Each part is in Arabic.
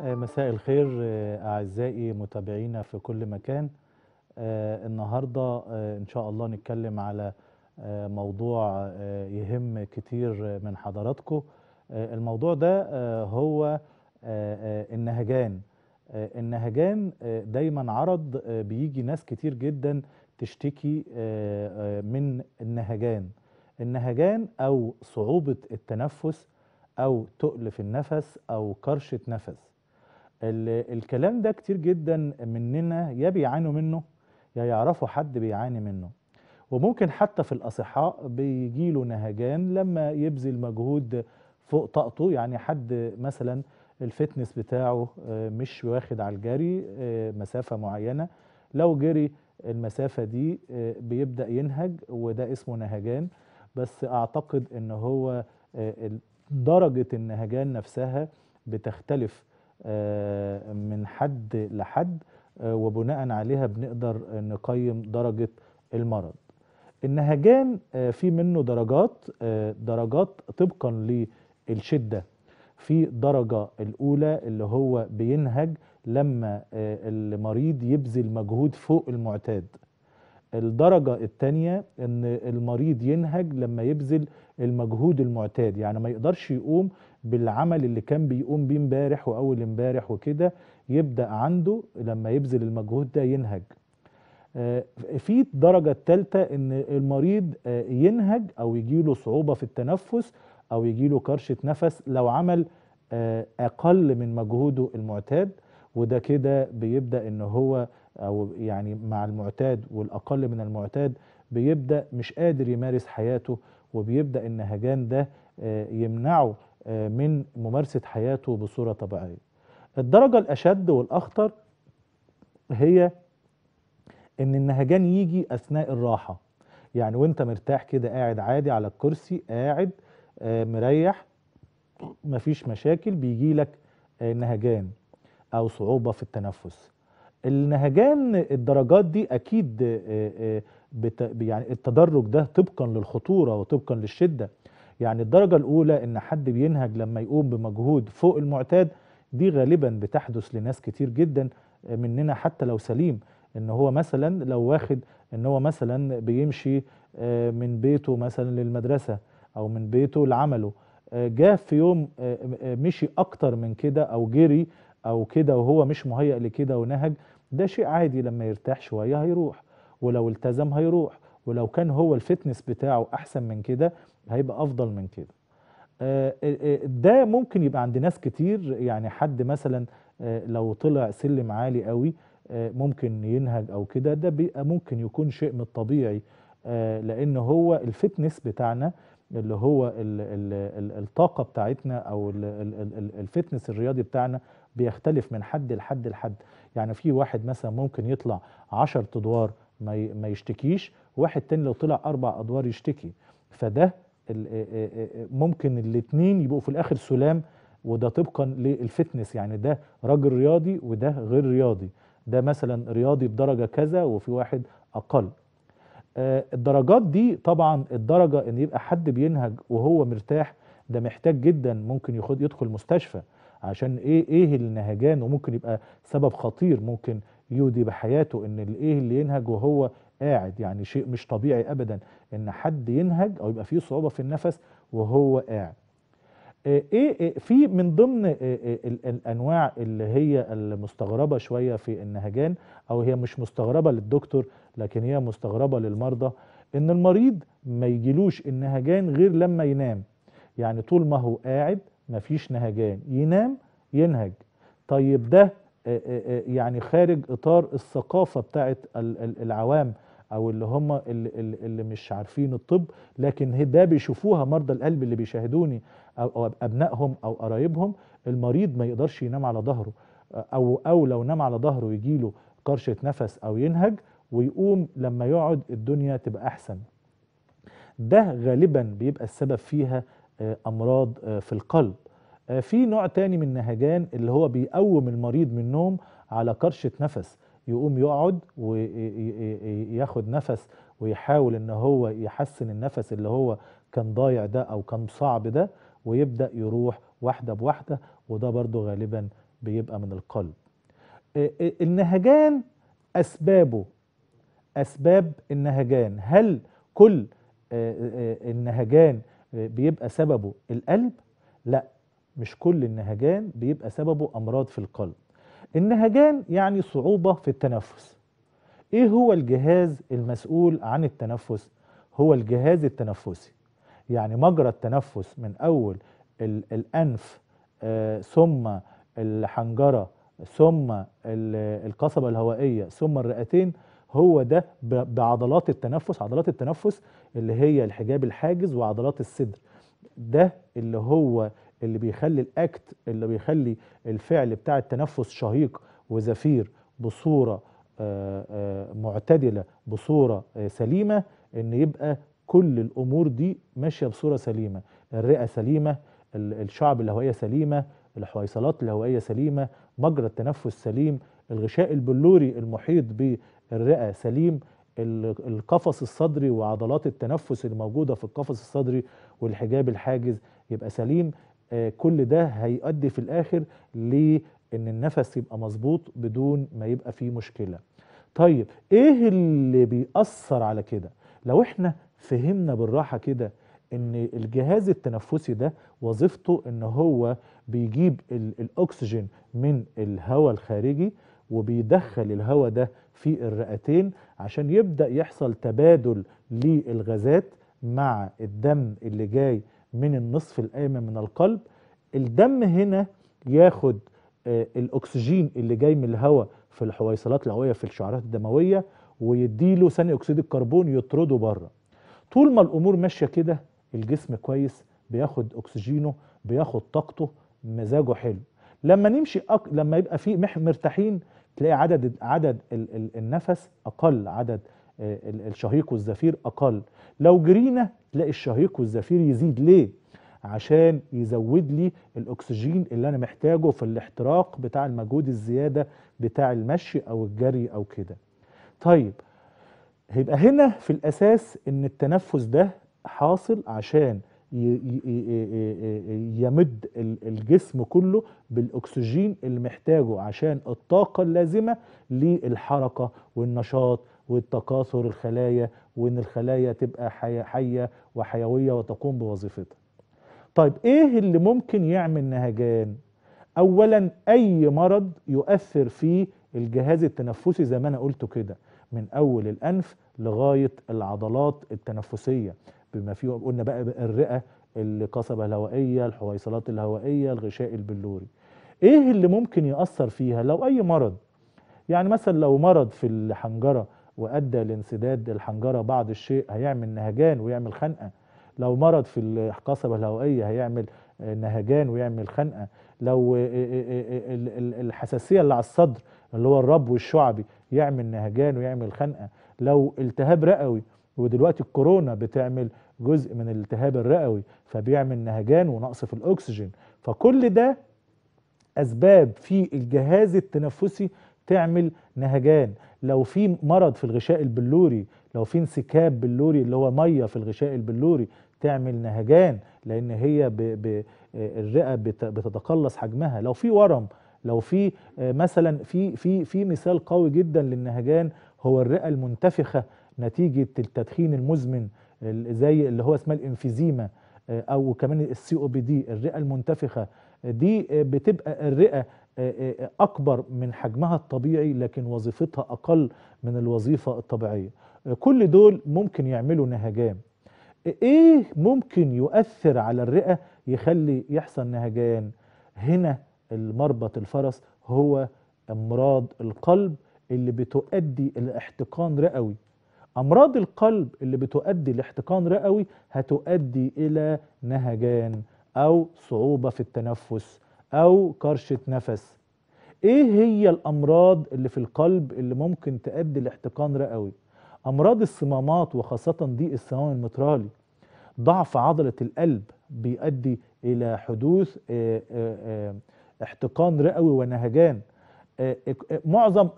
آه، مساء الخير آه، أعزائي متابعينا في كل مكان آه، النهاردة إن شاء الله نتكلم على موضوع يهم كتير من حضراتكم الموضوع ده هو النهجان النهجان دايما عرض بيجي ناس كتير جدا تشتكي من النهجان النهجان أو صعوبة التنفس او تقل في النفس او كرشه نفس الكلام ده كتير جدا مننا يا بيعانوا منه يا يعرفوا حد بيعاني منه وممكن حتى في الاصحاء بيجيله نهجان لما يبذل مجهود فوق طاقته يعني حد مثلا الفتنس بتاعه آه، مش واخد على الجري آه، مسافه معينه لو جري المسافه دي آه، بيبدا ينهج وده اسمه نهجان بس اعتقد ان هو درجة النهجان نفسها بتختلف آه، من حد لحد آه، وبناء عليها بنقدر نقيم درجة المرض النهجان آه، في منه درجات درجات طبقا للشدة في درجة الأولى اللي هو بينهج لما المريض يبذل مجهود فوق المعتاد الدرجة الثانية ان المريض ينهج لما يبذل المجهود المعتاد يعني ما يقدرش يقوم بالعمل اللي كان بيقوم بيه امبارح واول امبارح وكده يبدأ عنده لما يبذل المجهود ده ينهج آه، في الدرجة الثالثة ان المريض آه، ينهج او يجيله صعوبة في التنفس او يجيله كرشة نفس لو عمل آه، اقل من مجهوده المعتاد وده كده بيبدأ ان هو او يعني مع المعتاد والاقل من المعتاد بيبدا مش قادر يمارس حياته وبيبدا النهجان ده آه، يمنعه آه، من ممارسه حياته بصوره طبيعيه. الدرجه الاشد والاخطر هي ان النهجان يجي اثناء الراحه يعني وانت مرتاح كده قاعد عادي على الكرسي قاعد آه، مريح مفيش مشاكل بيجي لك نهجان او صعوبه في التنفس النهجان الدرجات دي اكيد آه، آه، يعني التدرج ده طبقا للخطوره وطبقا للشده يعني الدرجه الاولى ان حد بينهج لما يقوم بمجهود فوق المعتاد دي غالبا بتحدث لناس كتير جدا آه، مننا حتى لو سليم ان هو مثلا لو واخد ان هو مثلا بيمشي من بيته مثلا للمدرسه او من بيته لعمله جاء في يوم مشي اكتر من كده او جري او كده وهو مش مهيئ لكده ونهج ده شيء عادي لما يرتاح شوية هيروح ولو التزم هيروح ولو كان هو الفتنس بتاعه أحسن من كده هيبقى أفضل من كده آه، آه، آه، ده ممكن يبقى عند ناس كتير يعني حد مثلا لو طلع سلم عالي قوي ممكن ينهج او كده ده بيبقى ممكن يكون شيء من الطبيعي لان هو الفتنس بتاعنا اللي هو الـ الـ الطاقة بتاعتنا او الـ الفتنس الرياضي بتاعنا بيختلف من حد لحد لحد يعني في واحد مثلا ممكن يطلع 10 ادوار ما يشتكيش واحد تاني لو طلع اربع ادوار يشتكي فده ممكن الاثنين يبقوا في الاخر سلام وده طبقا للفتنس يعني ده راجل رياضي وده غير رياضي ده مثلا رياضي بدرجه كذا وفي واحد اقل الدرجات دي طبعا الدرجه ان يبقى حد بينهج وهو مرتاح ده محتاج جدا ممكن يدخل مستشفى عشان ايه ايه اللي نهجان وممكن يبقى سبب خطير ممكن يودي بحياته ان الايه اللي ينهج وهو قاعد يعني شيء مش طبيعي ابدا ان حد ينهج او يبقى فيه صعوبه في النفس وهو قاعد آه، إيه،, ايه في من ضمن آه، آه، الانواع اللي هي المستغربه شويه في النهجان او هي مش مستغربه للدكتور لكن هي مستغربه للمرضى ان المريض ما يجيلوش النهجان غير لما ينام يعني طول ما هو قاعد مفيش نهجان ينام ينهج طيب ده يعني خارج اطار الثقافه بتاعت العوام او اللي هم اللي, اللي مش عارفين الطب لكن ده بيشوفوها مرضى القلب اللي بيشاهدوني او ابنائهم او قرايبهم المريض ما يقدرش ينام على ظهره او او لو نام على ظهره يجيله كرشه نفس او ينهج ويقوم لما يقعد الدنيا تبقى احسن ده غالبا بيبقى السبب فيها امراض في القلب آه، في نوع تاني من النهجان اللي هو بيقوم المريض من النوم على كرشة نفس يقوم يقعد وياخد نفس ويحاول ان هو يحسن النفس اللي هو كان ضايع ده او كان صعب ده ويبدأ يروح واحدة بواحدة وده برضو غالبا بيبقى من القلب آه، آه، النهجان أسبابه أسباب النهجان هل كل النهجان بيبقى سببه القلب؟ لا مش كل النهجان بيبقى سببه أمراض في القلب النهجان يعني صعوبة في التنفس إيه هو الجهاز المسؤول عن التنفس؟ هو الجهاز التنفسي يعني مجرى التنفس من أول الأنف آه ثم الحنجرة ثم القصبة الهوائية ثم الرئتين هو ده بعضلات التنفس عضلات التنفس اللي هي الحجاب الحاجز وعضلات الصدر ده اللي هو اللي بيخلي الاكت اللي بيخلي الفعل بتاع التنفس شهيق وزفير بصوره آه، آه، معتدله بصوره آه، سليمه ان يبقى كل الامور دي ماشيه بصوره سليمه الرئه سليمه الشعب الهوائيه سليمه الحويصلات الهوائيه سليمه مجرى التنفس سليم الغشاء البلوري المحيط بالرئه سليم القفص الصدري وعضلات التنفس الموجوده في القفص الصدري والحجاب الحاجز يبقى سليم آه، كل ده هيؤدي في الاخر لان النفس يبقى مظبوط بدون ما يبقى فيه مشكله طيب ايه اللي بيأثر على كده لو احنا فهمنا بالراحه كده ان الجهاز التنفسي ده وظيفته ان هو بيجيب الاكسجين من الهواء الخارجي وبيدخل الهواء ده في الرئتين عشان يبدأ يحصل تبادل للغازات مع الدم اللي جاي من النصف الأيمن من القلب الدم هنا ياخد آه، الأكسجين اللي جاي من الهواء في الحويصلات الهوائية في الشعرات الدموية ويديله ثاني أكسيد الكربون يطرده بره طول ما الأمور ماشية كده الجسم كويس بياخد أكسجينه بياخد طاقته مزاجه حلو لما نمشي أك... لما يبقى فيه مرتاحين تلاقي عدد عدد ال... ال... النفس اقل عدد آه، الشهيق والزفير أقل لو جرينا تلاقي الشهيق والزفير يزيد ليه؟ عشان يزود لي الأكسجين اللي أنا محتاجه في الاحتراق بتاع المجهود الزيادة بتاع المشي أو الجري أو كده طيب هيبقى هنا في الأساس إن التنفس ده حاصل عشان يمد الجسم كله بالاكسجين اللي محتاجه عشان الطاقه اللازمه للحركه والنشاط والتكاثر الخلايا وان الخلايا تبقى حيه وحيويه وتقوم بوظيفتها. طيب ايه اللي ممكن يعمل نهجان؟ اولا اي مرض يؤثر في الجهاز التنفسي زي ما انا قلته كده من اول الانف لغايه العضلات التنفسيه بما فيه قلنا بقى الرئه القصبه الهوائيه الحويصلات الهوائيه الغشاء البلوري ايه اللي ممكن ياثر فيها لو اي مرض يعني مثلا لو مرض في الحنجره وادى لانسداد الحنجره بعض الشيء هيعمل نهجان ويعمل خنقه لو مرض في القصبه الهوائيه هيعمل آه، نهجان ويعمل خنقه لو آه، آه، الحساسيه اللي على الصدر اللي هو الرب والشعبي يعمل نهجان ويعمل خنقه لو التهاب رئوي ودلوقتي الكورونا بتعمل جزء من الالتهاب الرئوي فبيعمل نهجان ونقص في الاكسجين فكل ده اسباب في الجهاز التنفسي تعمل نهجان لو في مرض في الغشاء البلوري لو في انسكاب بلوري اللي هو ميه في الغشاء البلوري تعمل نهجان لان هي ب ب الرئه بتتقلص حجمها لو في ورم لو في آه، مثلا في في في مثال قوي جدا للنهجان هو الرئه المنتفخه نتيجه التدخين المزمن زي اللي هو اسمها الانفيزيما آه، او كمان السي او بي دي الرئه المنتفخه دي آه، بتبقى الرئه آه، اكبر من حجمها الطبيعي لكن وظيفتها اقل من الوظيفه الطبيعيه كل دول ممكن يعملوا نهجان ايه ممكن يؤثر على الرئه يخلي يحصل نهجان هنا المربط الفرس هو امراض القلب اللي بتؤدي الى احتقان رئوي امراض القلب اللي بتؤدي لاحتقان رئوي هتؤدي الى نهجان او صعوبه في التنفس او كرشه نفس ايه هي الامراض اللي في القلب اللي ممكن تؤدي لاحتقان رئوي امراض الصمامات وخاصه ضيق الصمام المترالي ضعف عضله القلب بيؤدي الى حدوث آه، آه، آه، احتقان رئوي ونهجان آه، آه، آه، معظم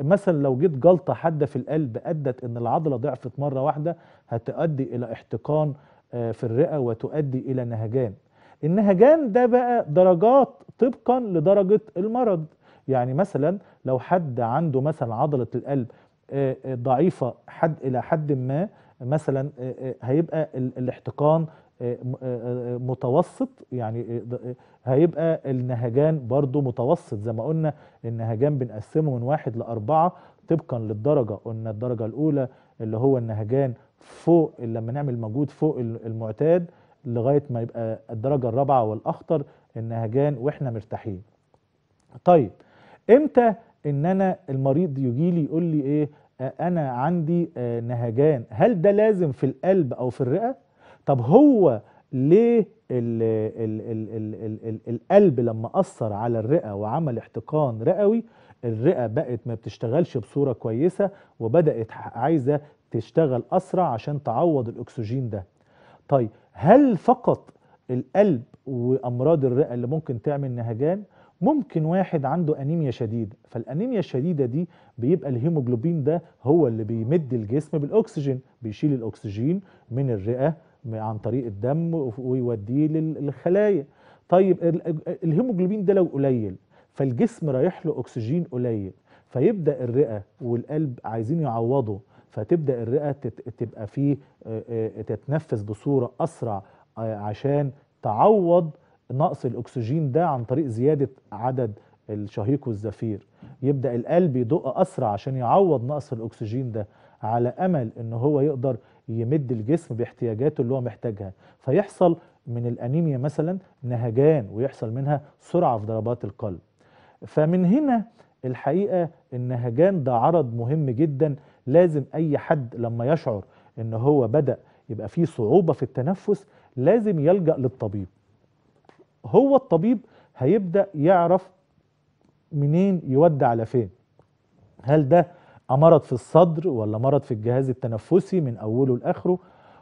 مثلا لو جيت جلطه حاده في القلب ادت ان العضله ضعفت مره واحده هتؤدي الى احتقان في الرئه وتؤدي الى نهجان النهجان ده بقى درجات طبقا لدرجه المرض يعني مثلا لو حد عنده مثلا عضله القلب ضعيفه حد الى حد ما مثلا هيبقى الاحتقان آه، آه، آه، متوسط يعني هيبقى النهجان برضو متوسط زي ما قلنا النهجان بنقسمه من واحد لأربعة طبقا للدرجة قلنا الدرجة الأولى اللي هو النهجان فوق لما نعمل مجهود فوق المعتاد لغاية ما يبقى الدرجة الرابعة والأخطر النهجان وإحنا مرتاحين طيب إمتى إن أنا المريض يجي لي يقول لي إيه أنا عندي نهجان هل ده لازم في القلب أو في الرئة؟ طب هو ليه الـ الـ الـ الـ الـ الـ القلب لما أثر على الرئة وعمل احتقان رئوي الرئة بقت ما بتشتغلش بصورة كويسة وبدأت عايزة تشتغل أسرع عشان تعوض الأكسجين ده طيب هل فقط القلب وأمراض الرئة اللي ممكن تعمل نهجان؟ ممكن واحد عنده انيميا شديده فالانيميا الشديده دي بيبقى الهيموجلوبين ده هو اللي بيمد الجسم بالاكسجين بيشيل الاكسجين من الرئه عن طريق الدم ويوديه للخلايا طيب الهيموجلوبين ده لو قليل فالجسم رايح له اكسجين قليل فيبدا الرئه والقلب عايزين يعوضوا فتبدا الرئه تبقى فيه آه، آه، تتنفس بصوره اسرع آه، عشان تعوض نقص الاكسجين ده عن طريق زياده عدد الشهيق والزفير يبدا القلب يدق اسرع عشان يعوض نقص الاكسجين ده على امل ان هو يقدر يمد الجسم باحتياجاته اللي هو محتاجها فيحصل من الانيميا مثلا نهجان ويحصل منها سرعه في ضربات القلب فمن هنا الحقيقه النهجان ده عرض مهم جدا لازم اي حد لما يشعر ان هو بدا يبقى فيه صعوبه في التنفس لازم يلجا للطبيب هو الطبيب هيبدا يعرف منين يودي على فين هل ده مرض في الصدر ولا مرض في الجهاز التنفسي من اوله لاخره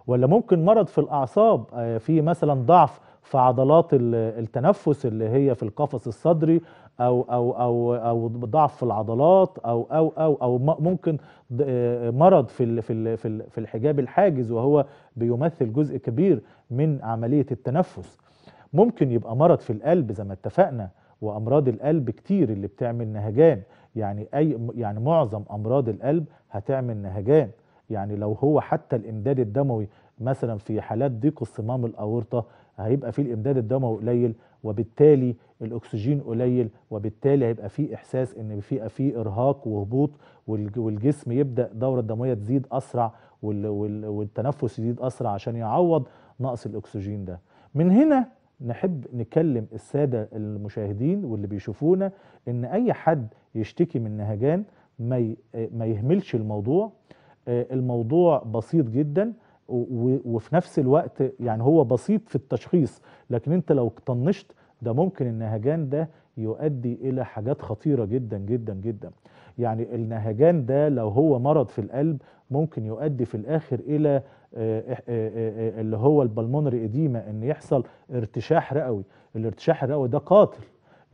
ولا ممكن مرض في الاعصاب آه، في مثلا ضعف في عضلات التنفس اللي هي في القفص الصدري او او او او ضعف في العضلات او او او او ممكن آه، مرض في في في الحجاب الحاجز وهو بيمثل جزء كبير من عمليه التنفس ممكن يبقى مرض في القلب زي ما اتفقنا وامراض القلب كتير اللي بتعمل نهجان يعني اي يعني معظم امراض القلب هتعمل نهجان يعني لو هو حتى الامداد الدموي مثلا في حالات ضيق الصمام الاورطه هيبقى فيه الامداد الدموي قليل وبالتالي الاكسجين قليل وبالتالي هيبقى فيه احساس ان في في ارهاق وهبوط والجسم يبدا الدوره الدمويه تزيد اسرع والتنفس يزيد اسرع عشان يعوض نقص الاكسجين ده من هنا نحب نكلم الساده المشاهدين واللي بيشوفونا ان اي حد يشتكي من نهجان ما يهملش الموضوع آه، الموضوع بسيط جدا وفي نفس الوقت يعني هو بسيط في التشخيص لكن انت لو طنشت ده ممكن النهجان ده يؤدي الى حاجات خطيره جدا جدا جدا يعني النهجان ده لو هو مرض في القلب ممكن يؤدي في الاخر الى آه، آه، اللي هو البلمونري اديما ان يحصل ارتشاح رئوي الارتشاح الرئوي ده قاتل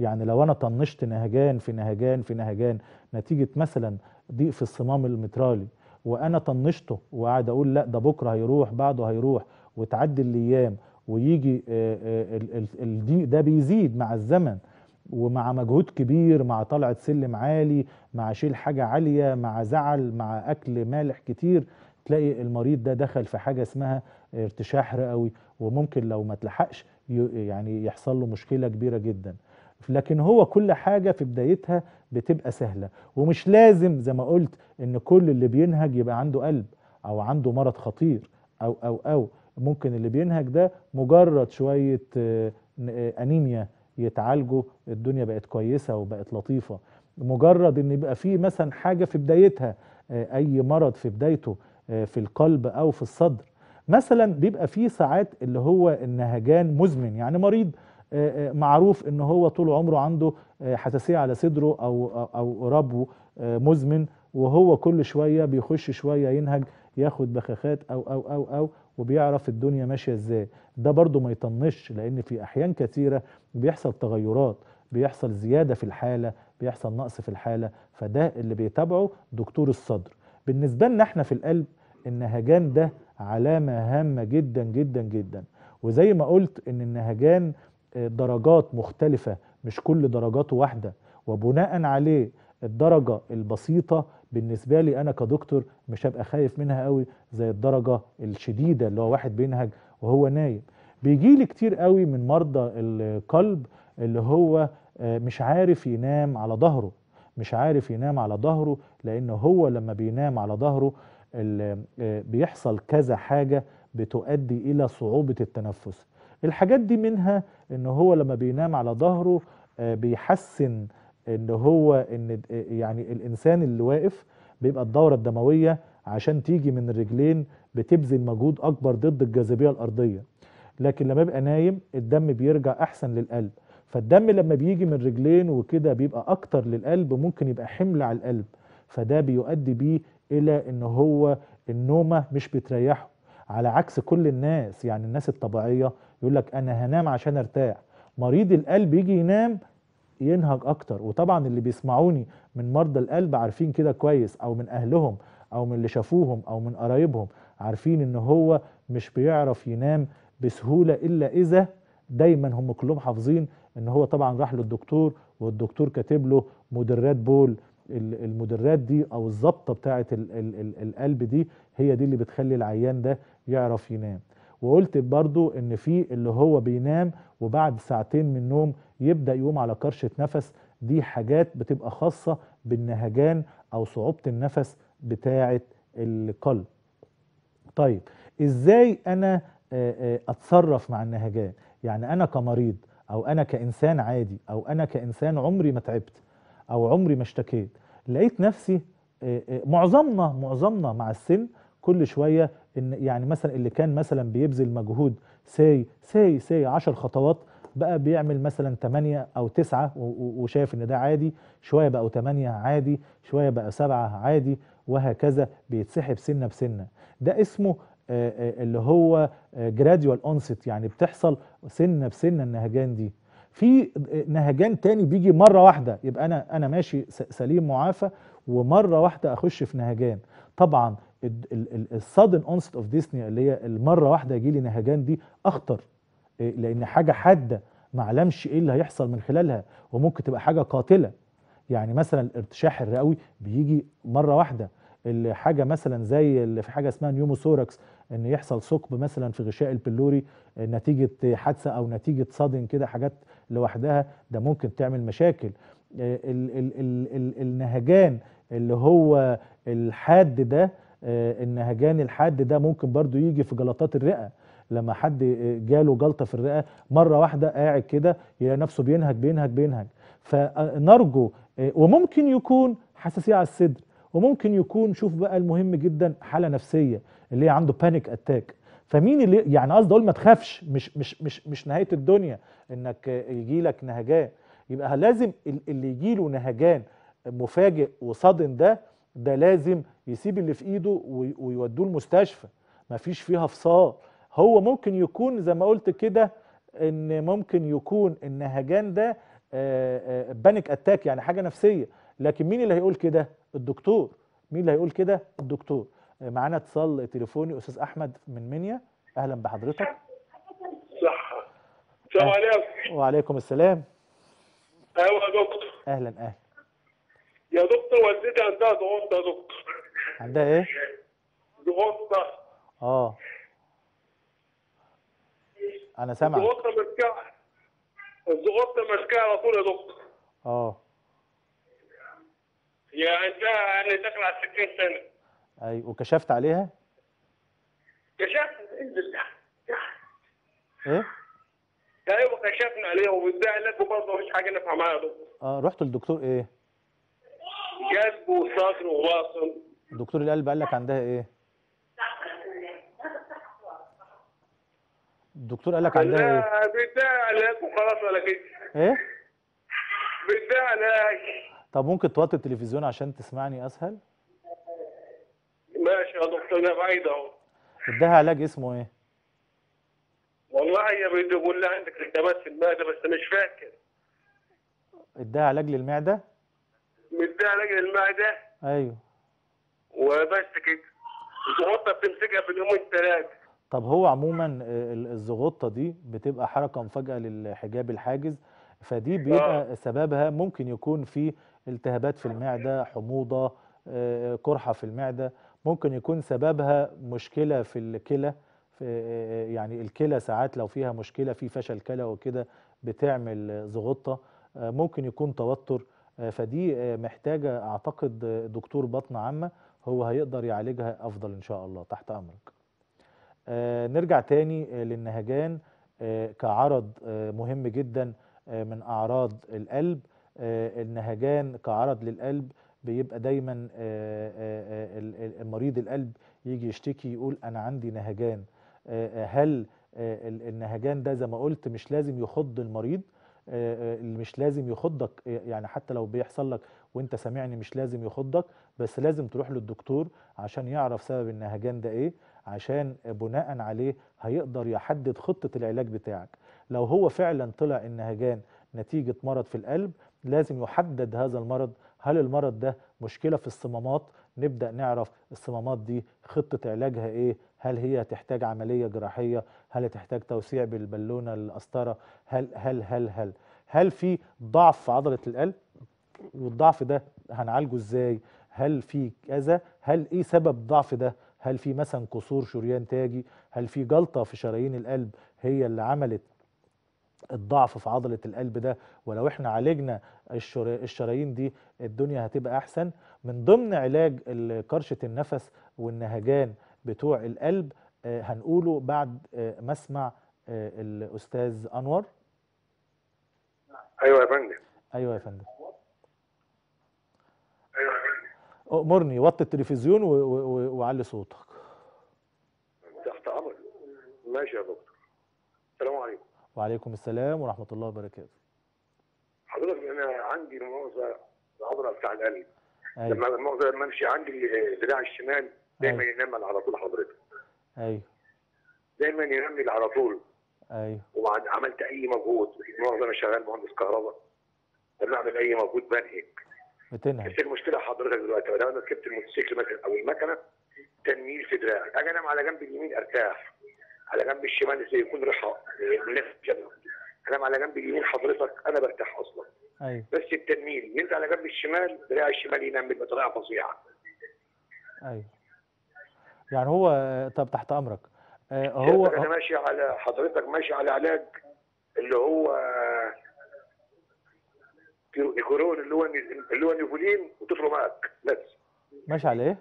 يعني لو انا طنشت نهجان في نهجان في نهجان نتيجه مثلا ضيق في الصمام المترالي وانا طنشته وقاعد اقول لا ده بكره هيروح بعده هيروح وتعدي الايام ويجي آه، آه، الضيق ده بيزيد مع الزمن ومع مجهود كبير مع طلعة سلم عالي مع شيل حاجة عالية مع زعل مع أكل مالح كتير تلاقي المريض ده دخل في حاجة اسمها ارتشاح رئوي وممكن لو ما تلحقش يعني يحصل له مشكلة كبيرة جدا لكن هو كل حاجة في بدايتها بتبقى سهلة ومش لازم زي ما قلت ان كل اللي بينهج يبقى عنده قلب او عنده مرض خطير او او او ممكن اللي بينهج ده مجرد شوية آه، آه، انيميا يتعالجوا الدنيا بقت كويسة وبقت لطيفة مجرد ان يبقى فيه مثلا حاجة في بدايتها آه، اي مرض في بدايته في القلب او في الصدر مثلا بيبقى فيه ساعات اللي هو النهجان مزمن يعني مريض آه، آه، معروف ان هو طول عمره عنده آه، حساسيه على صدره او او ربو مزمن وهو كل شويه بيخش شويه ينهج ياخد بخاخات او او او او وبيعرف الدنيا ماشيه ازاي ده برضو ما يطنش لان في احيان كثيرة بيحصل تغيرات بيحصل زياده في الحاله بيحصل نقص في الحاله فده اللي بيتابعه دكتور الصدر بالنسبه لنا احنا في القلب النهجان ده علامه هامه جدا جدا جدا وزي ما قلت ان النهجان درجات مختلفة مش كل درجاته واحدة وبناء عليه الدرجة البسيطة بالنسبة لي أنا كدكتور مش هبقى خايف منها قوي زي الدرجة الشديدة اللي هو واحد بينهج وهو نايم بيجي لي كتير قوي من مرضى القلب اللي هو آه، مش عارف ينام على ظهره مش عارف ينام على ظهره لأن هو لما بينام على ظهره آه، بيحصل كذا حاجة بتؤدي إلى صعوبة التنفس الحاجات دي منها ان هو لما بينام على ظهره آه، بيحسن ان هو ان آه، يعني الانسان اللي واقف بيبقى الدوره الدمويه عشان تيجي من الرجلين بتبذل مجهود اكبر ضد الجاذبيه الارضيه لكن لما بيبقى نايم الدم بيرجع احسن للقلب فالدم لما بيجي من رجلين وكده بيبقى اكتر للقلب ممكن يبقى حمل على القلب فده بيؤدي بيه الى ان هو النومه مش بتريحه على عكس كل الناس يعني الناس الطبيعيه يقول لك انا هنام عشان ارتاح مريض القلب يجي ينام ينهج اكتر وطبعا اللي بيسمعوني من مرضى القلب عارفين كده كويس او من اهلهم او من اللي شافوهم او من قرايبهم عارفين ان هو مش بيعرف ينام بسهوله الا اذا دايما هم كلهم حافظين ان هو طبعا راح للدكتور والدكتور كاتب له مدرات بول المدرات دي او الظبطه بتاعه القلب دي هي دي اللي بتخلي العيان ده يعرف ينام وقلت برضو ان في اللي هو بينام وبعد ساعتين من النوم يبدا يقوم على كرشه نفس دي حاجات بتبقى خاصه بالنهجان او صعوبه النفس بتاعه القلب طيب ازاي انا آه، آه، اتصرف مع النهجان يعني انا كمريض او انا كانسان عادي او انا كانسان عمري ما تعبت او عمري ما اشتكيت لقيت نفسي آه، معظمنا معظمنا مع السن كل شويه ان يعني مثلا اللي كان مثلا بيبذل مجهود ساي ساي ساي 10 خطوات بقى بيعمل مثلا 8 او 9 وشايف ان ده عادي شويه بقوا 8 عادي شويه بقى 7 عادي وهكذا بيتسحب سنه بسنه ده اسمه آه، آه، اللي هو جراديوال آه، اونست يعني بتحصل سنه بسنه النهجان دي في نهجان تاني بيجي مره واحده يبقى انا انا ماشي سليم معافى ومره واحده اخش في نهجان طبعا السادن اونست اوف ديسني اللي هي المره واحده يجي لي نهجان دي اخطر إيه، لان حاجه حاده ما علمش ايه اللي هيحصل من خلالها وممكن تبقى حاجه قاتله يعني مثلا الارتشاح الرئوي بيجي مره واحده حاجه مثلا زي اللي في حاجه اسمها نيوموثوركس ان يحصل ثقب مثلا في غشاء البلوري نتيجه حادثه او نتيجه صدن كده حاجات لوحدها ده ممكن تعمل مشاكل آه، ال ال ال ال النهجان اللي هو الحاد ده آه، ان هجان الحاد ده ممكن برضو يجي في جلطات الرئه لما حد آه، جاله جلطه في الرئه مره واحده قاعد كده يلاقي نفسه بينهج بينهج بينهج فنرجو آه، وممكن يكون حساسيه على الصدر وممكن يكون شوف بقى المهم جدا حاله نفسيه اللي هي عنده بانيك اتاك فمين اللي يعني قصدي اقول ما تخافش مش مش مش مش نهايه الدنيا انك يجي لك نهجان يبقى لازم اللي يجي له نهجان مفاجئ وصادم ده ده لازم يسيب اللي في ايده ويودوه المستشفى مفيش فيها فصال هو ممكن يكون زي ما قلت كده ان ممكن يكون النهجان ده بانيك آه، اتاك آه، يعني حاجه نفسيه لكن مين اللي هيقول كده الدكتور مين اللي هيقول كده الدكتور آه، معانا اتصال تليفوني استاذ احمد من منيا اهلا بحضرتك صح السلام عليكم وعليكم السلام ايوه يا دكتور اهلا اهلا يا دكتور والدتي عندها ضغط يا دكتور عندها ايه؟ ضغط اه انا سامع الضغط ملكها الضغط ملكها على طول يا دكتور اه يا عندها يعني داخل على 60 سنه ايوه وكشفت عليها؟ كشفت انزل تحت ايه؟ ايوه كشفنا عليها وبالدعي لك برضه مفيش حاجه نفهمها يا دكتور اه رحت للدكتور ايه؟ جذبه صافي وواصل دكتور القلب قال لك عندها ايه؟ الدكتور قال لك عندها ايه؟ بيديها وخلاص ولا كده ايه؟ بيديها طب ممكن توطي التلفزيون عشان تسمعني اسهل؟ ماشي يا دكتور انا بعيد اهو اداها علاج اسمه ايه؟ والله يا بيقول لها عندك التهابات في المعده بس مش فاكر اداها علاج للمعده؟ مديها لجل المعده ايوه وبس كده الزغطه بتمسكها في اليومين ثلاثه طب هو عموما الزغطه دي بتبقى حركه مفاجاه للحجاب الحاجز فدي آه. بيبقى آه. سببها ممكن يكون في التهابات في المعده حموضه آه، قرحه في المعده ممكن يكون سببها مشكله في الكلى آه، يعني الكلى ساعات لو فيها مشكله في فشل كلى وكده بتعمل زغطه ممكن يكون توتر آه، فدي آه، محتاجه اعتقد آه، دكتور بطن عامه هو هيقدر يعالجها افضل ان شاء الله تحت امرك. نرجع تاني للنهجان كعرض مهم جدا من اعراض القلب النهجان كعرض للقلب بيبقى دايما مريض القلب يجي يشتكي يقول انا عندي نهجان هل النهجان ده زي ما قلت مش لازم يخض المريض آه، آه، اللي مش لازم يخضك آه، يعني حتى لو بيحصل لك وانت سامعني مش لازم يخضك بس لازم تروح للدكتور عشان يعرف سبب النهجان ده ايه عشان بناء عليه هيقدر يحدد خطة العلاج بتاعك لو هو فعلا طلع النهجان نتيجة مرض في القلب لازم يحدد هذا المرض هل المرض ده مشكلة في الصمامات نبدأ نعرف الصمامات دي خطة علاجها ايه هل هي هتحتاج عملية جراحية هل هتحتاج توسيع بالبالونه القسطره هل هل هل هل هل في ضعف في عضله القلب والضعف ده هنعالجه ازاي هل في كذا هل ايه سبب ضعف ده هل في مثلا قصور شريان تاجي هل في جلطه في شرايين القلب هي اللي عملت الضعف في عضلة القلب ده ولو احنا عالجنا الشرايين دي الدنيا هتبقى احسن من ضمن علاج كرشة النفس والنهجان بتوع القلب آه، هنقوله بعد آه، ما اسمع آه، الاستاذ انور ايوه يا فندم ايوه يا فندم ايوه يا فندم امرني وطي التلفزيون وعلي صوتك تحت امر ماشي يا دكتور السلام عليكم وعليكم السلام ورحمه الله وبركاته حضرتك انا عندي مؤاخذة العضله بتاع القلب أيوة. لما الموزه لما امشي عندي الدراع الشمال دايما أيوة. ينمل على طول حضرتك ايوه دايما يرمي على طول ايوه وبعد عملت اي مجهود معظم انا شغال مهندس كهرباء لما اعمل اي مجهود بنهج بتنهج بس المشكله حضرتك دلوقتي لو انا ركبت الموتوسيكل مثلا او المكنه تنميل في دراعي اجي انام على جنب اليمين ارتاح على جنب الشمال زي يكون ريحه يعني انام على جنب اليمين حضرتك انا برتاح اصلا ايوه بس التنميل ينزل على جنب الشمال دراعي الشمال ينام بطريقه فظيعه ايوه يعني هو طب تحت امرك آه، هو انا ماشي على حضرتك ماشي على علاج اللي هو كورون اللي هو اللي هو نيفولين وتطلع معاك بس ماشي على ايه؟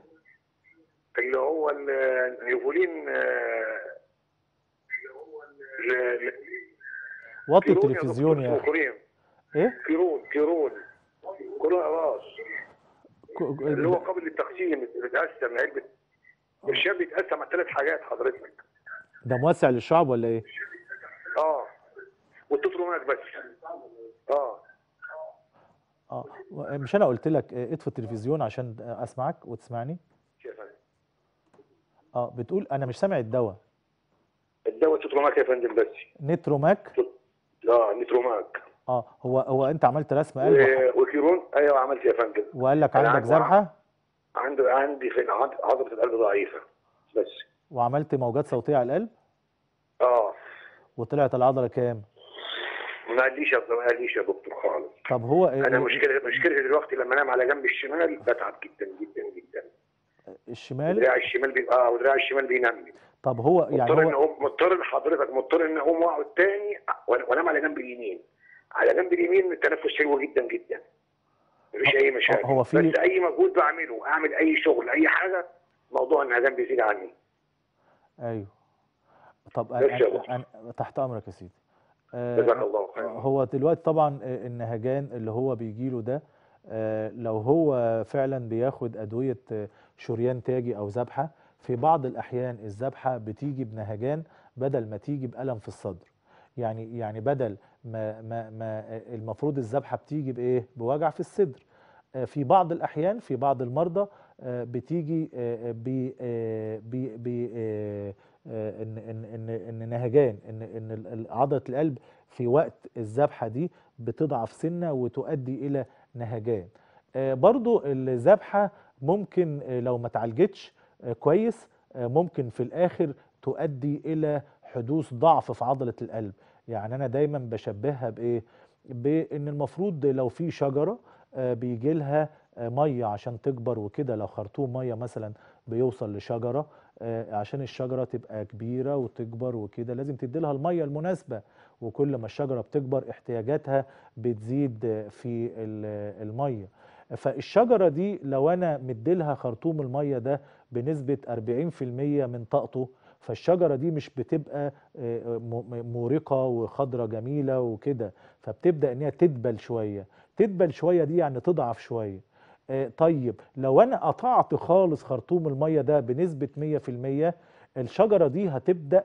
اللي هو النيفولين آه، وطي التلفزيون يا اخي ايه؟ كيرون كيرون كورونا آه. راس اللي هو قبل التقسيم بيتقسم علبه والشاب بيتقسم على ثلاث حاجات حضرتك ده موسع للشعب ولا ايه؟ اه والتوتر معك بس اه اه مش انا قلت لك آه، اطفي التلفزيون عشان اسمعك وتسمعني؟ اه بتقول انا مش سامع الدواء الدواء نتروماك يا فندم بس نتروماك؟ اه نتروماك اه هو هو انت عملت رسم قلب وكيرون ايوه عملت يا فندم وقال لك عندك ذبحه؟ عنده عندي في عضله القلب ضعيفه بس وعملت موجات صوتيه على القلب؟ اه وطلعت العضله كام؟ ما قاليش يا ما قاليش يا دكتور خالص طب هو ايه انا مشكله مشكلتي دلوقتي لما انام على جنب الشمال بتعب جدا جدا جدا الشمال دراعي الشمال بيبقى اه ودراعي الشمال بينمي طب هو يعني مضطر هو... ان مضطر حضرتك مضطر ان اقوم واقعد تاني وانام على جنب اليمين على جنب اليمين التنفس حلو جدا جدا مفيش اي مشاكل هو في بس اي مجهود بعمله اعمل اي شغل اي حاجه موضوع الانعدام بيزيد عني ايوه طب أنا, أنا, تحت امرك يا سيدي جزاك الله خير هو دلوقتي طبعا النهجان اللي هو بيجي له ده لو هو فعلا بياخد ادويه شريان تاجي او ذبحه في بعض الاحيان الذبحه بتيجي بنهجان بدل ما تيجي بالم في الصدر يعني يعني بدل ما ما ما المفروض الذبحه بتيجي بايه؟ بوجع في الصدر. آه، في بعض الاحيان في بعض المرضى آه، بتيجي ب آه، ب ان ان ان ان نهجان ان ان عضله القلب في وقت الذبحه دي بتضعف سنه وتؤدي الى نهجان. برضو الذبحه ممكن لو ما اتعالجتش كويس ممكن في الاخر تؤدي الى حدوث ضعف في عضله القلب. يعني انا دايما بشبهها بايه بان المفروض لو في شجره آه، بيجي لها آه، ميه عشان تكبر وكده لو خرطوم ميه مثلا بيوصل لشجره آه، عشان الشجره تبقى كبيره وتكبر وكده لازم تدي لها الميه المناسبه وكل ما الشجره بتكبر احتياجاتها بتزيد في الميه فالشجره دي لو انا مدي لها خرطوم الميه ده بنسبه 40% من طاقته فالشجره دي مش بتبقى آه، مورقه وخضره جميله وكده فبتبدا ان هي تدبل شويه تدبل شويه دي يعني تضعف شويه آه، طيب لو انا قطعت خالص خرطوم الميه ده بنسبه 100% الشجره دي هتبدا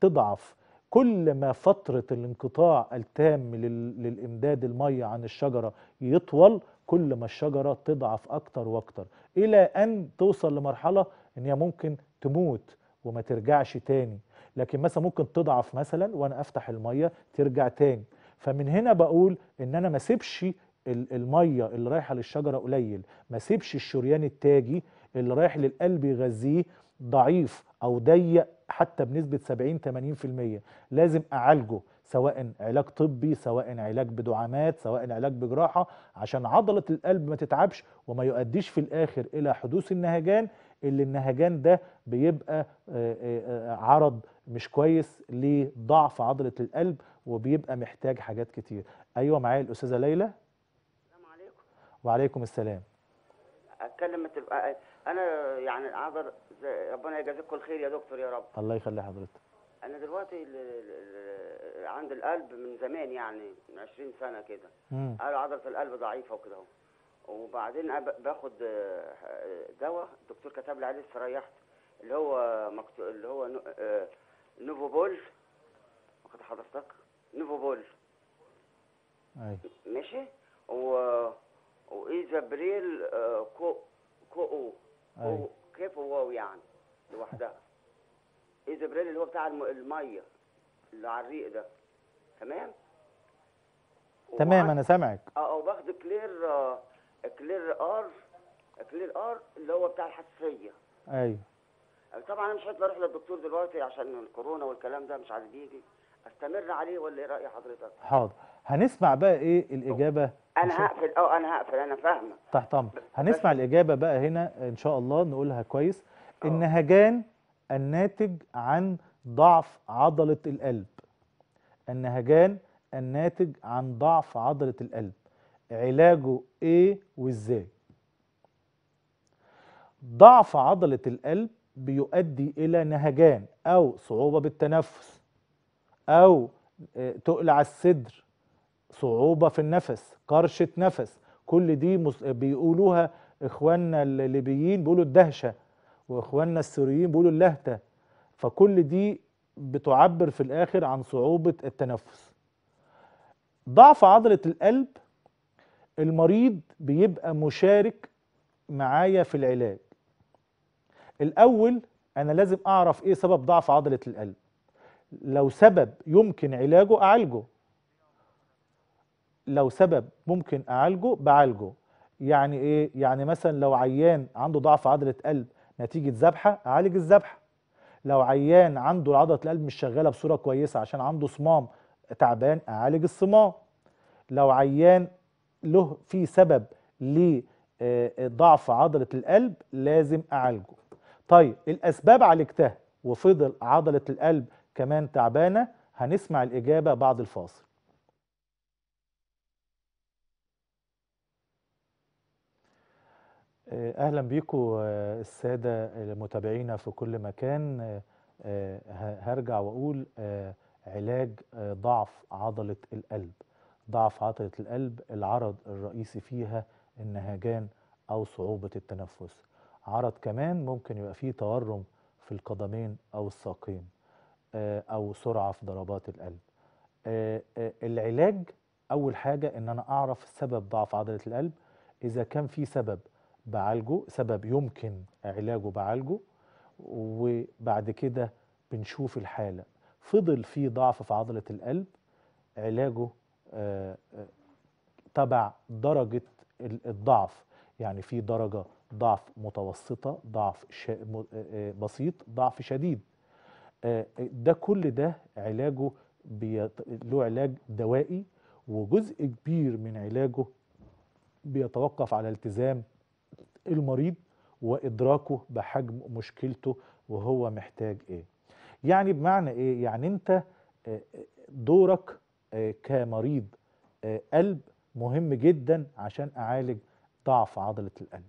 تضعف كل ما فتره الانقطاع التام للامداد الميه عن الشجره يطول كل ما الشجره تضعف اكتر واكتر الى ان توصل لمرحله ان هي ممكن تموت وما ترجعش تاني لكن مثلا ممكن تضعف مثلا وانا افتح الميه ترجع تاني فمن هنا بقول ان انا ما سيبش الميه اللي رايحه للشجره قليل ما سيبش الشريان التاجي اللي رايح للقلب يغذيه ضعيف او ضيق حتى بنسبه 70 80% لازم اعالجه سواء علاج طبي سواء علاج بدعامات سواء علاج بجراحه عشان عضله القلب ما تتعبش وما يؤديش في الاخر الى حدوث النهجان اللي النهجان ده بيبقى آه، آه، آه، عرض مش كويس لضعف عضله القلب وبيبقى محتاج حاجات كتير ايوه معايا الاستاذه ليلى السلام عليكم وعليكم السلام اتكلم انا يعني اعذر ربنا يجازيك كل خير يا دكتور يا رب الله يخلي حضرتك انا دلوقتي عند القلب من زمان يعني من 20 سنه كده قالوا عضله القلب ضعيفه وكده وبعدين باخد آه، آه، دواء الدكتور كتب لي عليه استريحت اللي هو مكتو... اللي هو آه، نوفوبول واخد حضرتك نوفوبول ايوه ماشي و وايزابريل كو كو او كيف واو يعني لوحدها ايزابريل اللي هو بتاع الميه اللي على الريق ده تمام تمام انا سامعك اه وباخد كلير آه كلير ار كلير ار اللي هو بتاع الحساسيه ايوه طبعا انا مش هطلع اروح للدكتور دلوقتي عشان الكورونا والكلام ده مش عارف يجي استمر عليه ولا ايه راي حضرتك حاضر هنسمع بقى ايه الاجابه انا هقفل اه انا هقفل انا فاهمه تحت امر هنسمع الاجابه بقى هنا ان شاء الله نقولها كويس أوه. النهجان الناتج عن ضعف عضله القلب النهجان الناتج عن ضعف عضله القلب علاجه ايه وازاي ضعف عضلة القلب بيؤدي الى نهجان او صعوبة بالتنفس او آه، تقلع الصدر صعوبة في النفس قرشة نفس كل دي بيقولوها اخواننا الليبيين بيقولوا الدهشة واخواننا السوريين بيقولوا اللهتة فكل دي بتعبر في الاخر عن صعوبة التنفس ضعف عضلة القلب المريض بيبقى مشارك معايا في العلاج الأول أنا لازم أعرف إيه سبب ضعف عضلة القلب لو سبب يمكن علاجه أعالجه لو سبب ممكن أعالجه بعالجه يعني إيه؟ يعني مثلا لو عيان عنده ضعف عضلة قلب نتيجة ذبحة أعالج الذبحة لو عيان عنده عضلة القلب مش شغالة بصورة كويسة عشان عنده صمام تعبان أعالج الصمام لو عيان له في سبب لضعف عضلة القلب لازم أعالجه طيب الأسباب عالجتها وفضل عضلة القلب كمان تعبانة هنسمع الإجابة بعد الفاصل آه، اهلا بيكم آه، الساده متابعينا في كل مكان آه، هرجع واقول علاج ضعف عضله القلب ضعف عضلة القلب العرض الرئيسي فيها النهجان أو صعوبة التنفس عرض كمان ممكن يبقى فيه تورم في القدمين أو الساقين آه، أو سرعة في ضربات القلب آه، آه، العلاج أول حاجة إن أنا أعرف سبب ضعف عضلة القلب إذا كان في سبب بعالجه سبب يمكن علاجه بعالجه وبعد كده بنشوف الحالة فضل في ضعف في عضلة القلب علاجه تبع درجة الضعف يعني في درجة ضعف متوسطة ضعف آه، آه، بسيط ضعف شديد آه، ده كل ده علاجه له علاج دوائي وجزء كبير من علاجه بيتوقف على التزام المريض وإدراكه بحجم مشكلته وهو محتاج إيه يعني بمعنى إيه يعني أنت دورك آه، كمريض آه، قلب مهم جدا عشان اعالج ضعف عضله القلب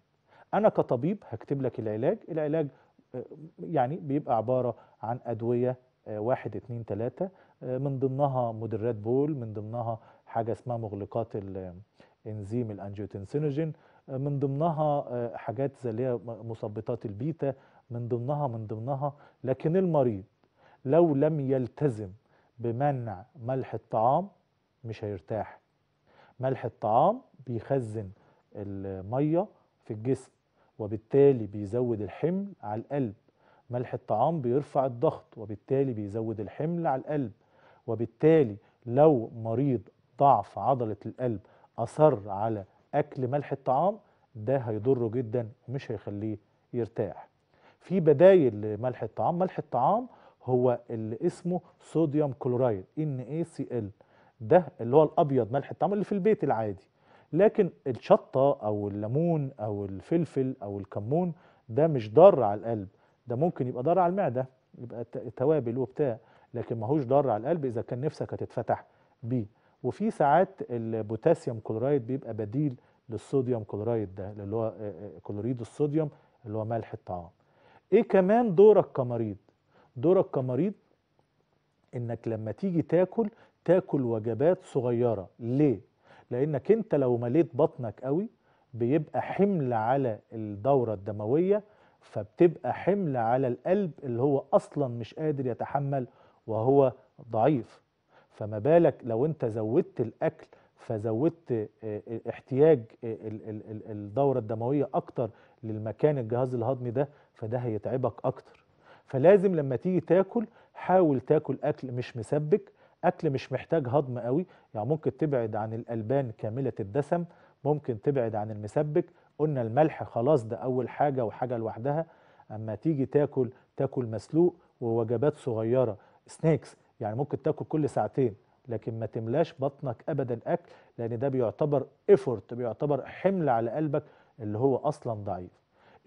انا كطبيب هكتب لك العلاج العلاج آه، يعني بيبقى عباره عن ادويه واحد اتنين تلاتة من ضمنها مدرات بول من ضمنها حاجه اسمها مغلقات الانزيم الانجيوتنسينوجين من ضمنها حاجات زي اللي هي مثبطات البيتا من ضمنها من ضمنها لكن المريض لو لم يلتزم بمنع ملح الطعام مش هيرتاح ملح الطعام بيخزن المية في الجسم وبالتالي بيزود الحمل على القلب ملح الطعام بيرفع الضغط وبالتالي بيزود الحمل على القلب وبالتالي لو مريض ضعف عضلة القلب أصر على أكل ملح الطعام ده هيضره جدا ومش هيخليه يرتاح في بدايل لملح الطعام ملح الطعام هو اللي اسمه صوديوم كلورايد NaCl ده اللي هو الابيض ملح الطعام اللي في البيت العادي لكن الشطه او الليمون او الفلفل او الكمون ده مش ضار على القلب ده ممكن يبقى ضار على المعده يبقى توابل وبتاع لكن ماهوش ضار على القلب اذا كان نفسك هتتفتح بيه وفي ساعات البوتاسيوم كلورايد بيبقى بديل للصوديوم كلورايد ده اللي هو كلوريد الصوديوم اللي هو ملح الطعام ايه كمان دورك كمريض دورك كمريض انك لما تيجي تاكل تاكل وجبات صغيره ليه لانك انت لو مليت بطنك قوي بيبقى حمل على الدوره الدمويه فبتبقى حمل على القلب اللي هو اصلا مش قادر يتحمل وهو ضعيف فما بالك لو انت زودت الاكل فزودت آه، آه، احتياج آه، الدوره الدمويه اكتر للمكان الجهاز الهضمي ده فده هيتعبك اكتر فلازم لما تيجي تاكل حاول تاكل اكل مش مسبك اكل مش محتاج هضم قوي يعني ممكن تبعد عن الالبان كامله الدسم ممكن تبعد عن المسبك قلنا الملح خلاص ده اول حاجه وحاجه لوحدها اما تيجي تاكل تاكل مسلوق ووجبات صغيره سناكس يعني ممكن تاكل كل ساعتين لكن ما تملاش بطنك ابدا اكل لان ده بيعتبر ايفورت بيعتبر حمل على قلبك اللي هو اصلا ضعيف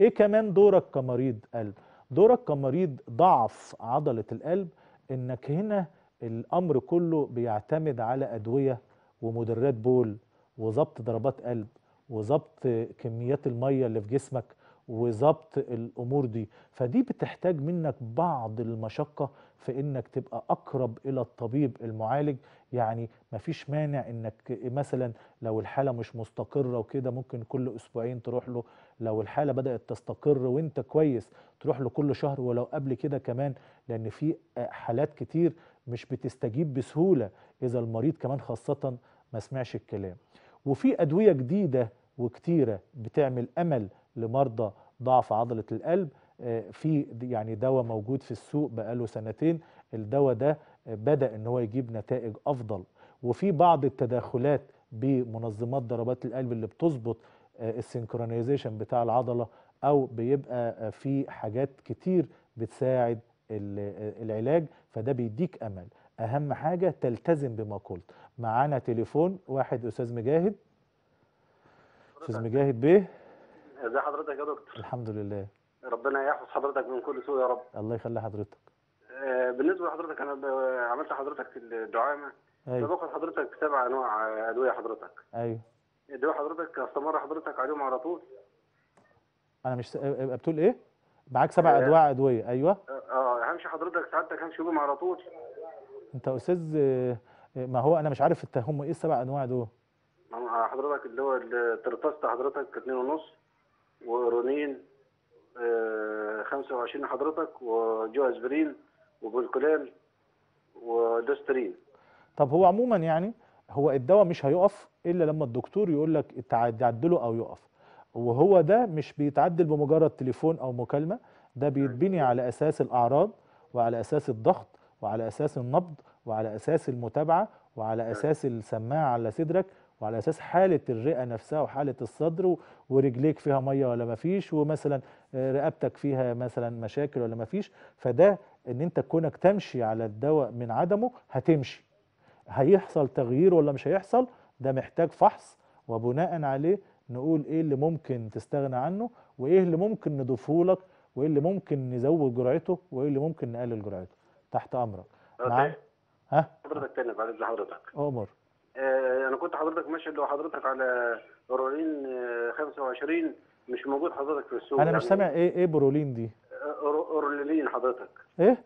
ايه كمان دورك كمريض قلب دورك كمريض ضعف عضلة القلب انك هنا الامر كله بيعتمد على ادوية ومدرات بول وظبط ضربات قلب وظبط كميات المية اللي في جسمك وظبط الامور دي فدي بتحتاج منك بعض المشقه في انك تبقى اقرب الى الطبيب المعالج يعني مفيش مانع انك مثلا لو الحاله مش مستقره وكده ممكن كل اسبوعين تروح له لو الحاله بدات تستقر وانت كويس تروح له كل شهر ولو قبل كده كمان لان في حالات كتير مش بتستجيب بسهوله اذا المريض كمان خاصه ما سمعش الكلام وفي ادويه جديده وكتيره بتعمل امل لمرضى ضعف عضلة القلب آه، في يعني دواء موجود في السوق بقاله سنتين الدواء ده بدأ ان هو يجيب نتائج افضل وفي بعض التداخلات بمنظمات ضربات القلب اللي بتظبط آه، السنكرونيزيشن بتاع العضلة او بيبقى آه، في حاجات كتير بتساعد العلاج فده بيديك امل اهم حاجة تلتزم بما قلت معانا تليفون واحد استاذ مجاهد استاذ مجاهد بيه ازي حضرتك يا دكتور الحمد لله ربنا يحفظ حضرتك من كل سوء يا رب الله يخلي حضرتك آه، بالنسبه لحضرتك انا عملت لحضرتك الدعامه ايوه باخد حضرتك سبع انواع ادويه حضرتك ايوه ادويه حضرتك استمر حضرتك عليهم على طول انا مش بتقول ايه معاك سبع آه. ادواع ادويه ايوه اه, آه، همشي حضرتك سعادتك همشي بهم على طول انت استاذ ما هو انا مش عارف هم ايه السبع انواع دول حضرتك اللي هو الترتست حضرتك 2.5 ونص ورونين 25 آه، حضرتك وجو اسبرين وبولكولال ودوسترين طب هو عموما يعني هو الدواء مش هيقف الا لما الدكتور يقول لك تعدله او يقف وهو ده مش بيتعدل بمجرد تليفون او مكالمه ده بيتبني أيوة. على اساس الاعراض وعلى اساس الضغط وعلى اساس النبض وعلى اساس المتابعه وعلى أيوة. اساس السماعه على صدرك وعلى اساس حاله الرئه نفسها وحاله الصدر ورجليك فيها ميه ولا ما فيش ومثلا آه، رقبتك فيها مثلا مشاكل ولا ما فيش فده ان انت كونك تمشي على الدواء من عدمه هتمشي هيحصل تغيير ولا مش هيحصل ده محتاج فحص وبناء عليه نقول ايه اللي ممكن تستغنى عنه وايه اللي ممكن نضيفه لك وايه اللي ممكن نزود جرعته وايه اللي ممكن نقلل جرعته تحت امرك معاك نعم؟ ها حضرتك تاني بعد حضرتك امر آه انا كنت حضرتك مشهد لو حضرتك على برولين آه 25 مش موجود حضرتك في السوق انا مش يعني. سامع ايه ايه برولين دي آه حضرتك ايه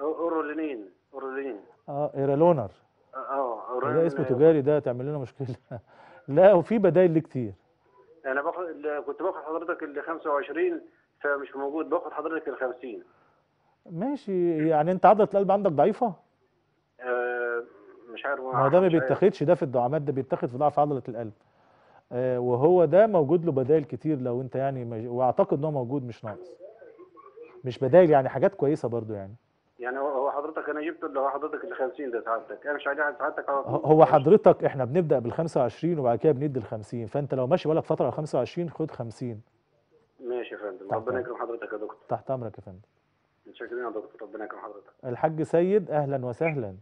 اورلين اورلين اه ايرالونر اه, آه، ده اسمه تجاري ده تعمل لنا مشكله لا وفي بدايل ليه كتير انا باخد كنت باخد حضرتك ال 25 فمش موجود باخد حضرتك ال 50 ماشي يعني انت عضله القلب عندك ضعيفه؟ آه مش عارف ما ده ما بيتاخدش ده في الدعامات ده بيتاخد في ضعف عضله القلب آه وهو ده موجود له بدائل كتير لو انت يعني مج... واعتقد ان هو موجود مش ناقص مش بدائل يعني حاجات كويسه برضو يعني يعني هو حضرتك انا جبت اللي هو حضرتك ال 50 ده سعادتك انا مش عايز سعادتك هو حضرتك احنا بنبدا بال 25 وبعد كده بندي ال 50 فانت لو ماشي بقالك فتره على 25 خد 50 ماشي يا فندم ربنا يكرم حضرتك يا دكتور تحت امرك يا فندم متشكرين يا دكتور ربنا يكرم حضرتك الحاج سيد اهلا وسهلا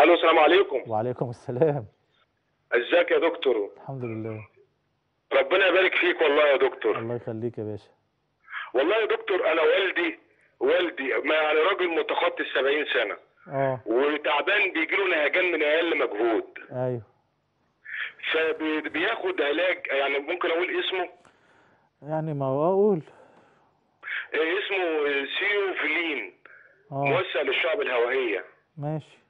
الو السلام عليكم وعليكم السلام ازيك يا دكتور الحمد لله ربنا يبارك فيك والله يا دكتور الله يخليك يا باشا والله يا دكتور انا والدي والدي ما يعني راجل متخطي ال 70 سنه اه وتعبان بيجي له نهجان من اقل مجهود ايوه فبياخد علاج يعني ممكن اقول اسمه يعني ما اقول إيه، اسمه سيوفلين آه. موسع للشعب الهوائيه ماشي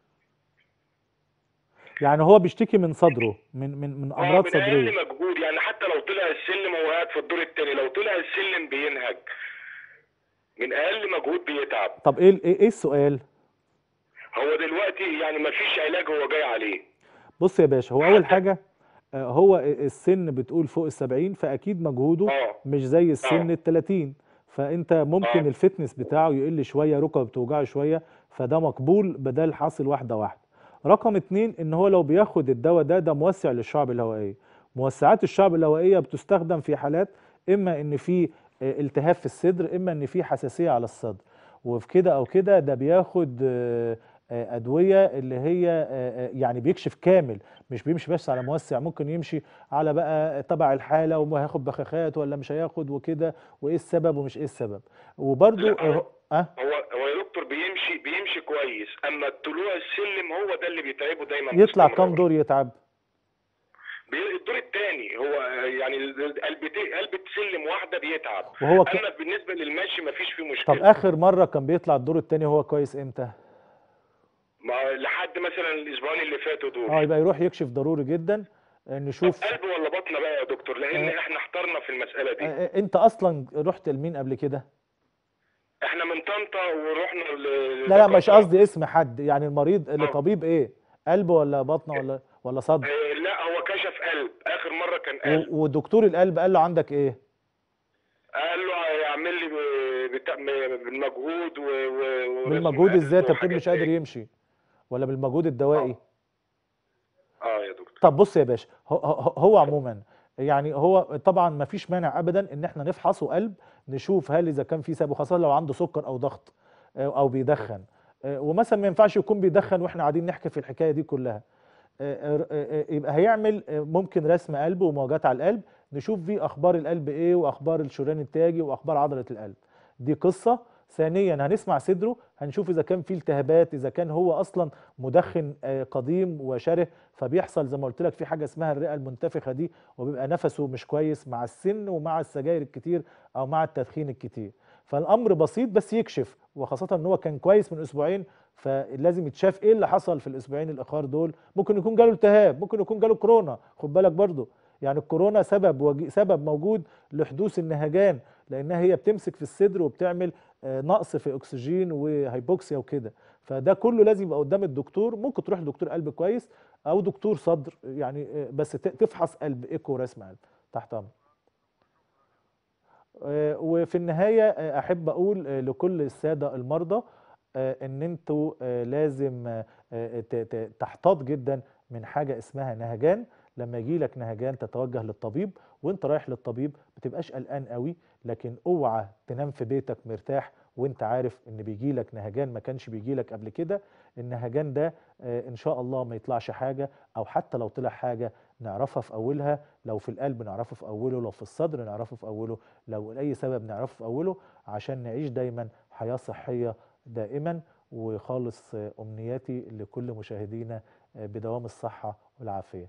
يعني هو بيشتكي من صدره من من من آه، امراض صدريه من اقل مجهود يعني حتى لو طلع السلم وهو قاعد في الدور الثاني لو طلع السلم بينهج من اقل مجهود بيتعب طب إيه, ايه ايه السؤال هو دلوقتي يعني مفيش علاج هو جاي عليه بص يا باشا هو اول حاجه آه، هو السن بتقول فوق السبعين فاكيد مجهوده أوه. مش زي السن آه. ال30 فانت ممكن أوه. الفتنس بتاعه يقل شويه ركبه بتوجعه شويه فده مقبول بدل حاصل واحده واحده رقم اتنين ان هو لو بياخد الدواء ده ده موسع للشعب الهوائيه موسعات الشعب الهوائيه بتستخدم في حالات اما ان في آه، التهاب في الصدر اما ان في حساسيه على الصدر وفي كده او كده ده بياخد آه، آه، ادويه اللي هي يعني بيكشف كامل مش بيمشي بس على موسع ممكن يمشي على بقى تبع الحاله وهياخد بخاخات ولا مش هياخد وكده وايه السبب ومش ايه السبب وبرده أه؟ هو هو يا دكتور بيمشي بيمشي كويس اما طلوع السلم هو ده اللي بيتعبه دايما يطلع كام دور يتعب؟ الدور الثاني هو يعني قلبتين قلبة سلم واحده بيتعب وهو ك... اما بالنسبه للمشي مفيش فيه مشكله طب اخر مره كان بيطلع الدور الثاني هو كويس امتى؟ ما لحد مثلا الاسبوعين اللي فاتوا دول اه يبقى يروح يكشف ضروري جدا آه، نشوف قلب ولا بطنه بقى يا دكتور لان آه. احنا احترنا في المساله دي آه, آه، انت اصلا رحت لمين قبل كده؟ احنا من طنطا ورحنا ل... لا لا مش قصدي اسم حد يعني المريض آه. طبيب ايه قلب ولا بطنه ولا ولا صدر اه لا هو كشف قلب اخر مره كان قلب ودكتور القلب قال له عندك ايه قال له هيعمل لي بالمجهود و... و... بالمجهود ازاي انت مش قادر يمشي ولا بالمجهود الدوائي اه, آه يا دكتور طب بص يا باشا هو, هو عموما يعني هو طبعا ما فيش مانع ابدا ان احنا نفحصه قلب نشوف هل اذا كان في سبب خاصه لو عنده سكر او ضغط آه، او بيدخن آه، ومثلا ما ينفعش يكون بيدخن واحنا قاعدين نحكي في الحكايه دي كلها آه، يبقى هيعمل ممكن رسم قلب ومواجهات على القلب نشوف فيه اخبار القلب ايه واخبار الشريان التاجي واخبار عضله القلب دي قصه ثانيا هنسمع صدره هنشوف اذا كان في التهابات اذا كان هو اصلا مدخن آه، قديم وشره فبيحصل زي ما قلت لك في حاجه اسمها الرئه المنتفخه دي وبيبقى نفسه مش كويس مع السن ومع السجاير الكتير او مع التدخين الكتير فالامر بسيط بس يكشف وخاصه ان هو كان كويس من اسبوعين فلازم يتشاف ايه اللي حصل في الاسبوعين الاخر دول ممكن يكون جاله التهاب ممكن يكون جاله كورونا خد بالك برضه يعني الكورونا سبب سبب موجود لحدوث النهجان لانها هي بتمسك في الصدر وبتعمل نقص في اكسجين وهيبوكسيا وكده فده كله لازم يبقى قدام الدكتور ممكن تروح لدكتور قلب كويس او دكتور صدر يعني آه، بس تفحص قلب ايكو رسم قلب تحت امر آه، وفي النهايه آه، احب اقول لكل الساده المرضى ان انتوا لازم تحتاط جدا من حاجه اسمها نهجان لما يجي لك نهجان تتوجه للطبيب وانت رايح للطبيب ما قلقان قوي لكن اوعى تنام في بيتك مرتاح وانت عارف ان بيجي لك نهجان ما كانش بيجي لك قبل كده النهجان ده آه، ان شاء الله ما يطلعش حاجه او حتى لو طلع حاجه نعرفها في اولها لو في القلب نعرفه في اوله لو في الصدر نعرفه في اوله لو لاي سبب نعرفه في اوله عشان نعيش دايما حياه صحيه دائما وخالص آه، امنياتي لكل مشاهدينا آه، بدوام الصحه والعافيه